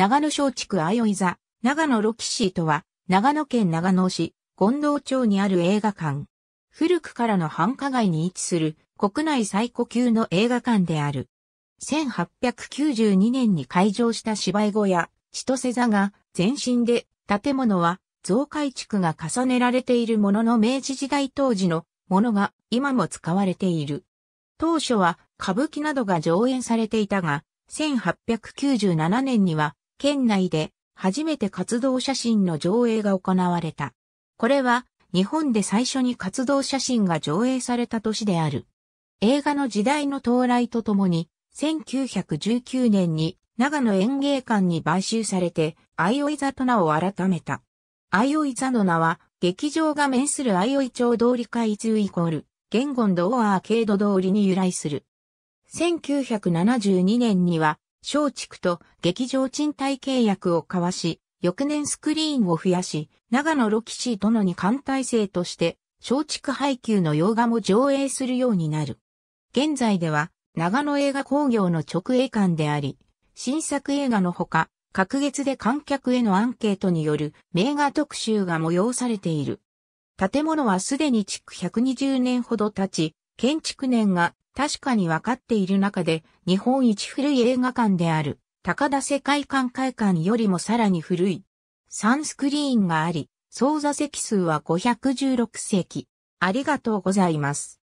長野松竹あよい座、長野ロキシーとは、長野県長野市、権藤町にある映画館。古くからの繁華街に位置する国内最古級の映画館である。1892年に開場した芝居小屋、千歳座が前身で建物は増改築が重ねられているものの明治時代当時のものが今も使われている。当初は歌舞伎などが上演されていたが、1897年には県内で初めて活動写真の上映が行われた。これは日本で最初に活動写真が上映された年である。映画の時代の到来とともに、1919年に長野演芸館に買収されて、アイオイザと名を改めた。アイオイザの名は、劇場が面するアイオイ町通り開通イコール、言言堂アーケード通りに由来する。1972年には、松竹と劇場賃貸契約を交わし、翌年スクリーンを増やし、長野ロキシー殿に艦隊生として、松竹配給の洋画も上映するようになる。現在では、長野映画工業の直営館であり、新作映画のほか、各月で観客へのアンケートによる名画特集が催されている。建物はすでに築120年ほど経ち、建築年が確かに分かっている中で、日本一古い映画館である、高田世界観会館よりもさらに古い、サンスクリーンがあり、総座席数は516席。ありがとうございます。